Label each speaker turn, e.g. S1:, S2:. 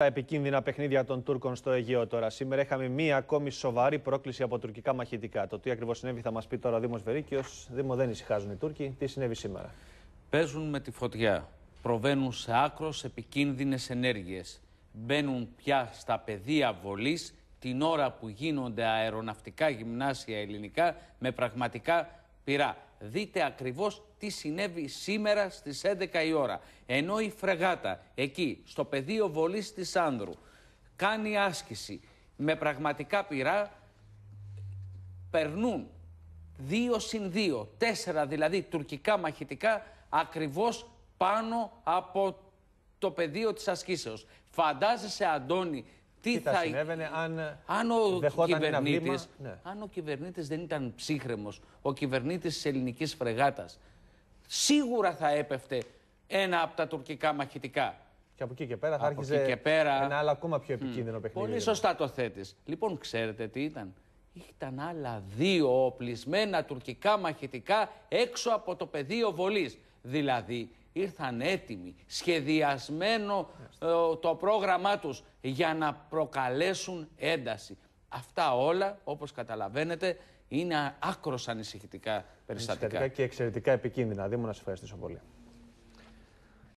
S1: Τα επικίνδυνα παιχνίδια των Τούρκων στο Αιγαίο τώρα. Σήμερα είχαμε μία ακόμη σοβαρή πρόκληση από τουρκικά μαχητικά. Το τι ακριβώς συνέβη θα μας πει τώρα ο Δήμος Βερίκιος. Δήμο, δεν ησυχάζουν οι Τούρκοι. Τι συνέβη σήμερα.
S2: Παίζουν με τη φωτιά. Προβαίνουν σε άκρος επικίνδυνες ενέργειες. Μπαίνουν πια στα πεδία βολής την ώρα που γίνονται αεροναυτικά γυμνάσια ελληνικά με πραγματικά Πειρά. Δείτε ακριβώς τι συνέβη σήμερα στις 11 η ώρα. Ενώ η φρεγάτα εκεί στο πεδίο βολής της Άνδρου κάνει άσκηση με πραγματικά πειρά, περνούν δύο συν δύο, τέσσερα δηλαδή τουρκικά μαχητικά ακριβώς πάνω από το πεδίο της ασκήσεως. Φαντάζεσαι Αντώνη τι, θα, συνέβαινε αν, αν ο κυβερνήτη ναι. αν ο κυβερνήτης δεν ήταν ψύχρεμος, ο κυβερνήτης της ελληνικής φρεγάτας, σίγουρα θα έπεφτε ένα από τα τουρκικά μαχητικά. Και από εκεί και πέρα θα από άρχιζε και πέρα... ένα άλλο ακόμα πιο επικίνδυνο παιχνίδι. Πολύ ναι. σωστά το θέτεις. Λοιπόν, ξέρετε τι ήταν. Ήταν άλλα δύο οπλισμένα τουρκικά μαχητικά έξω από το πεδίο βολής. Δηλαδή, ήρθαν έτοιμοι, σχεδιασμένο ναι. Ε, το πρόγραμμά τους για να προκαλέσουν ένταση. Αυτά όλα, όπως καταλαβαίνετε, είναι άκρος ανησυχητικά περιστατικά. Ανησυχητικά
S3: και εξαιρετικά επικίνδυνα. Δήμο, να σας ευχαριστήσω πολύ.